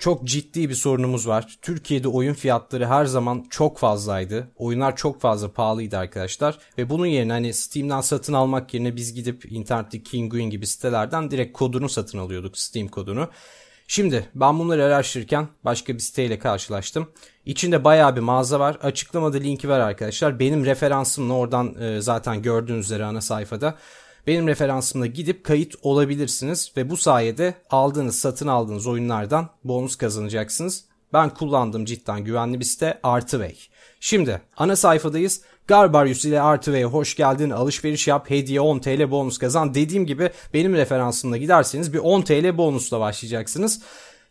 çok ciddi bir sorunumuz var. Türkiye'de oyun fiyatları her zaman çok fazlaydı. Oyunlar çok fazla pahalıydı arkadaşlar. Ve bunun yerine hani Steam'den satın almak yerine biz gidip internette Kinguin gibi sitelerden direkt kodunu satın alıyorduk. Steam kodunu. Şimdi ben bunları araştırırken başka bir siteyle karşılaştım. İçinde baya bir mağaza var. Açıklamada linki var arkadaşlar. Benim referansımla oradan e, zaten gördüğünüz üzere ana sayfada benim referansımla gidip kayıt olabilirsiniz ve bu sayede aldığınız satın aldığınız oyunlardan bonus kazanacaksınız. Ben kullandım cidden güvenli bir site Artway. Şimdi ana sayfadayız. Garbarius ile Artway'e hoş geldin alışveriş yap hediye 10 TL bonus kazan. Dediğim gibi benim referansımla giderseniz bir 10 TL bonusla başlayacaksınız.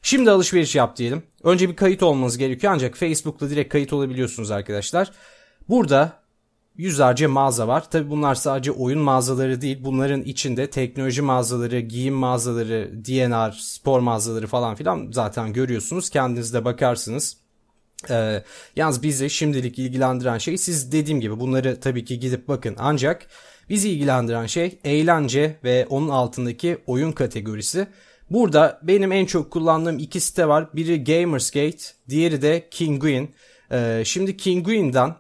Şimdi alışveriş yap diyelim. Önce bir kayıt olmanız gerekiyor ancak Facebook'ta direkt kayıt olabiliyorsunuz arkadaşlar. Burada yüzlerce mağaza var. Tabi bunlar sadece oyun mağazaları değil. Bunların içinde teknoloji mağazaları, giyim mağazaları, DNR, spor mağazaları falan filan zaten görüyorsunuz. Kendiniz de bakarsınız. Ee, yalnız bizi şimdilik ilgilendiren şey siz dediğim gibi bunları tabii ki gidip bakın ancak bizi ilgilendiren şey eğlence ve onun altındaki oyun kategorisi. Burada benim en çok kullandığım iki site var. Biri Gamersgate, diğeri de Kinguin. Ee, şimdi Kinguin'den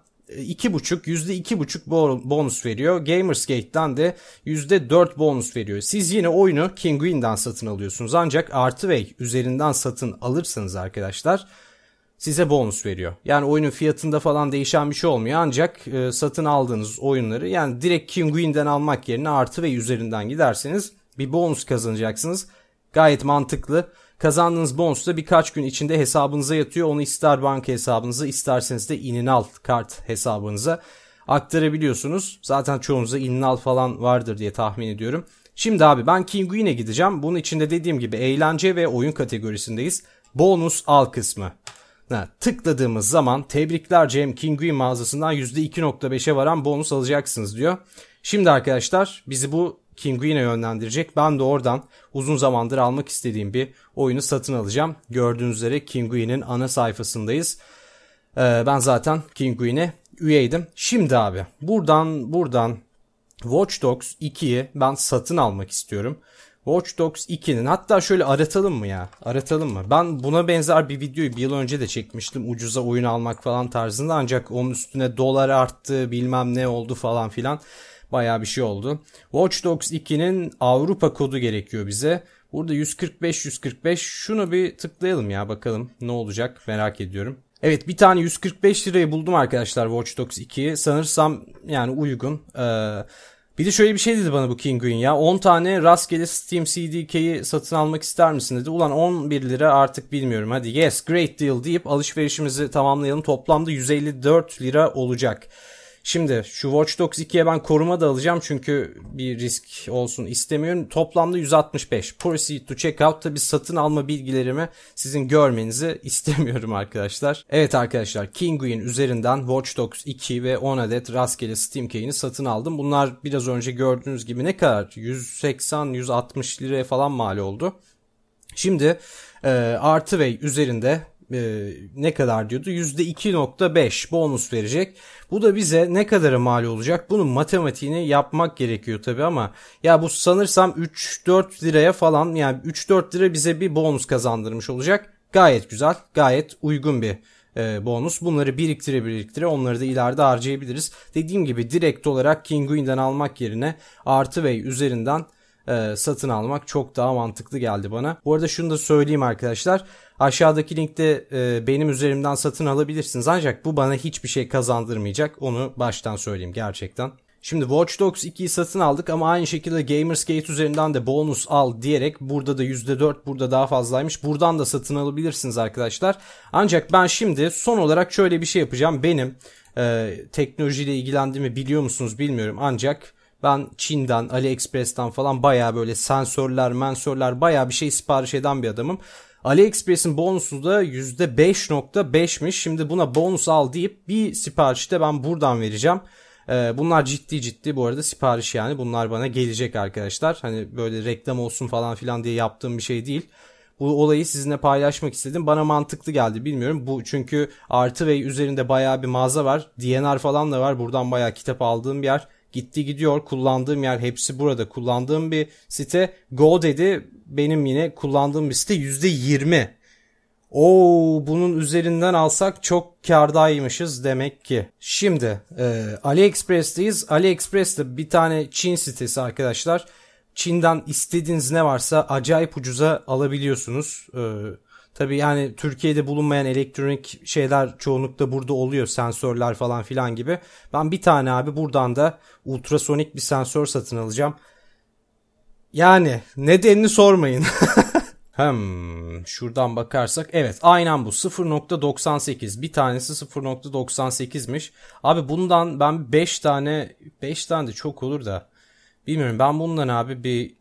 buçuk yüzde iki buçuk bonus veriyor. Gamersgate'den de dört bonus veriyor. Siz yine oyunu Kinguin'den satın alıyorsunuz ancak Artway üzerinden satın alırsanız arkadaşlar size bonus veriyor. Yani oyunun fiyatında falan değişen bir şey olmuyor ancak e, satın aldığınız oyunları yani direkt Kinguin'den almak yerine Artway üzerinden giderseniz bir bonus kazanacaksınız. Gayet mantıklı. Kazandığınız bonus da birkaç gün içinde hesabınıza yatıyor. Onu ister banka hesabınıza isterseniz de ininal kart hesabınıza aktarabiliyorsunuz. Zaten çoğunuzda ininal falan vardır diye tahmin ediyorum. Şimdi abi ben Kinguin'e gideceğim. Bunun içinde dediğim gibi eğlence ve oyun kategorisindeyiz. Bonus al kısmı. Ha, tıkladığımız zaman tebrikler Cem Kinguin mağazasından %2.5'e varan bonus alacaksınız diyor. Şimdi arkadaşlar bizi bu Kinguin'e yönlendirecek. Ben de oradan uzun zamandır almak istediğim bir oyunu satın alacağım. Gördüğünüz üzere Kinguin'in ana sayfasındayız. Ee, ben zaten Kinguin'e üyeydim. Şimdi abi buradan buradan Watch Dogs 2'yi ben satın almak istiyorum. Watch Dogs 2'nin hatta şöyle aratalım mı ya? Aratalım mı? Ben buna benzer bir videoyu bir yıl önce de çekmiştim. Ucuza oyun almak falan tarzında ancak onun üstüne dolar arttı bilmem ne oldu falan filan. Baya bir şey oldu. Watch Dogs 2'nin Avrupa kodu gerekiyor bize. Burada 145 145 şunu bir tıklayalım ya bakalım ne olacak merak ediyorum. Evet bir tane 145 lirayı buldum arkadaşlar Watch Dogs 2'yi. Sanırsam yani uygun. Ee, bir de şöyle bir şey dedi bana bu Kinguin ya. 10 tane rastgele Steam CDK'yi satın almak ister misin dedi. Ulan 11 lira artık bilmiyorum. Hadi yes great deal deyip alışverişimizi tamamlayalım. Toplamda 154 lira olacak. Şimdi şu Watch Dogs 2'ye ben koruma da alacağım çünkü bir risk olsun istemiyorum. Toplamda 165. Proceed to checkout tabi satın alma bilgilerimi sizin görmenizi istemiyorum arkadaşlar. Evet arkadaşlar Kinguin üzerinden Watch Dogs 2 ve 10 adet rastgele Steam key'ini satın aldım. Bunlar biraz önce gördüğünüz gibi ne kadar? 180-160 liraya falan mal oldu. Şimdi e, artı üzerinde e, ne kadar diyordu? %2.5 bonus verecek. Bu da bize ne kadara mal olacak? Bunun matematiğini yapmak gerekiyor tabi ama ya bu sanırsam 3-4 liraya falan yani 3-4 lira bize bir bonus kazandırmış olacak. Gayet güzel, gayet uygun bir e, bonus. Bunları biriktire biriktire onları da ileride harcayabiliriz. Dediğim gibi direkt olarak Kinguin'den almak yerine artı ve üzerinden e, satın almak çok daha mantıklı geldi bana. Bu arada şunu da söyleyeyim arkadaşlar. Aşağıdaki linkte e, benim üzerimden satın alabilirsiniz ancak bu bana hiçbir şey kazandırmayacak. Onu baştan söyleyeyim gerçekten. Şimdi Watch Dogs 2'yi satın aldık ama aynı şekilde Gamersgate üzerinden de bonus al diyerek burada da %4 burada daha fazlaymış. Buradan da satın alabilirsiniz arkadaşlar. Ancak ben şimdi son olarak şöyle bir şey yapacağım. Benim e, teknolojiyle ilgilendiğimi biliyor musunuz bilmiyorum ancak ben Çin'den, AliExpress'ten falan baya böyle sensörler, mensörler baya bir şey sipariş eden bir adamım. AliExpress'in bonusu da %5.5'miş. Şimdi buna bonus al deyip bir siparişi de ben buradan vereceğim. Ee, bunlar ciddi ciddi bu arada sipariş yani bunlar bana gelecek arkadaşlar. Hani böyle reklam olsun falan filan diye yaptığım bir şey değil. Bu olayı sizinle paylaşmak istedim. Bana mantıklı geldi bilmiyorum. Bu çünkü artı ve üzerinde baya bir mağaza var. DNR falan da var. Buradan baya kitap aldığım bir yer gitti gidiyor kullandığım yer hepsi burada kullandığım bir site Go dedi benim yine kullandığım bir site yirmi Oo bunun üzerinden alsak çok kardaymışız demek ki. Şimdi e, AliExpress'teyiz. AliExpress'te bir tane Çin sitesi arkadaşlar. Çin'den istediğiniz ne varsa acayip ucuza alabiliyorsunuz. E, Tabi yani Türkiye'de bulunmayan elektronik şeyler çoğunlukla burada oluyor sensörler falan filan gibi. Ben bir tane abi buradan da ultrasonik bir sensör satın alacağım. Yani nedenini sormayın. Hem şuradan bakarsak evet aynen bu 0.98 bir tanesi 0.98'miş. Abi bundan ben 5 tane 5 tane de çok olur da bilmiyorum ben bundan abi bir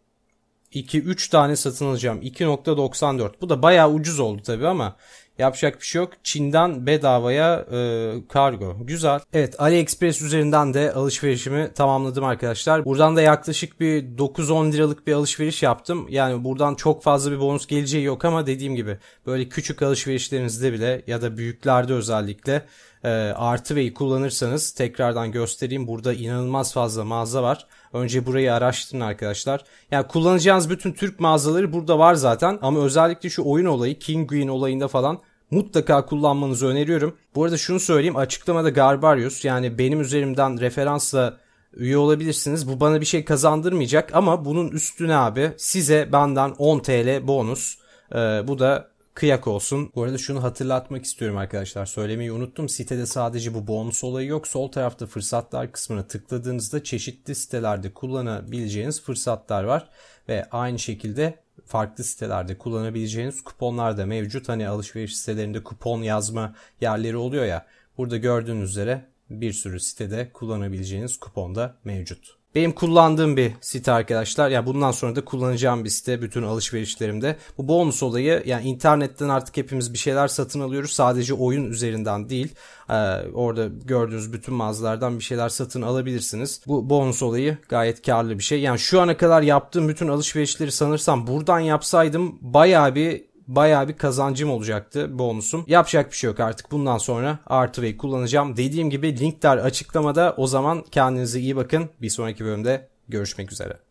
2 3 tane satın alacağım. 2.94. Bu da bayağı ucuz oldu tabii ama Yapacak bir şey yok. Çin'den bedavaya e, kargo. Güzel. Evet AliExpress üzerinden de alışverişimi tamamladım arkadaşlar. Buradan da yaklaşık bir 9-10 liralık bir alışveriş yaptım. Yani buradan çok fazla bir bonus geleceği yok ama dediğim gibi böyle küçük alışverişlerinizde bile ya da büyüklerde özellikle e, artı veyi kullanırsanız tekrardan göstereyim. Burada inanılmaz fazla mağaza var. Önce burayı araştırın arkadaşlar. Yani kullanacağınız bütün Türk mağazaları burada var zaten ama özellikle şu oyun olayı King Green olayında falan mutlaka kullanmanızı öneriyorum. Bu arada şunu söyleyeyim açıklamada Garbarius yani benim üzerimden referansla üye olabilirsiniz. Bu bana bir şey kazandırmayacak ama bunun üstüne abi size benden 10 TL bonus. Ee, bu da kıyak olsun. Bu arada şunu hatırlatmak istiyorum arkadaşlar. Söylemeyi unuttum. Sitede sadece bu bonus olayı yok. Sol tarafta fırsatlar kısmına tıkladığınızda çeşitli sitelerde kullanabileceğiniz fırsatlar var. Ve aynı şekilde farklı sitelerde kullanabileceğiniz kuponlar da mevcut. Hani alışveriş sitelerinde kupon yazma yerleri oluyor ya. Burada gördüğünüz üzere bir sürü sitede kullanabileceğiniz kupon da mevcut. Benim kullandığım bir site arkadaşlar. Yani bundan sonra da kullanacağım bir site bütün alışverişlerimde. Bu bonus olayı yani internetten artık hepimiz bir şeyler satın alıyoruz. Sadece oyun üzerinden değil. Ee, orada gördüğünüz bütün mağazalardan bir şeyler satın alabilirsiniz. Bu bonus olayı gayet karlı bir şey. Yani şu ana kadar yaptığım bütün alışverişleri sanırsam buradan yapsaydım bayağı bir bayağı bir kazancım olacaktı bonusum. Yapacak bir şey yok artık bundan sonra Artway kullanacağım. Dediğim gibi linkler açıklamada. O zaman kendinize iyi bakın. Bir sonraki bölümde görüşmek üzere.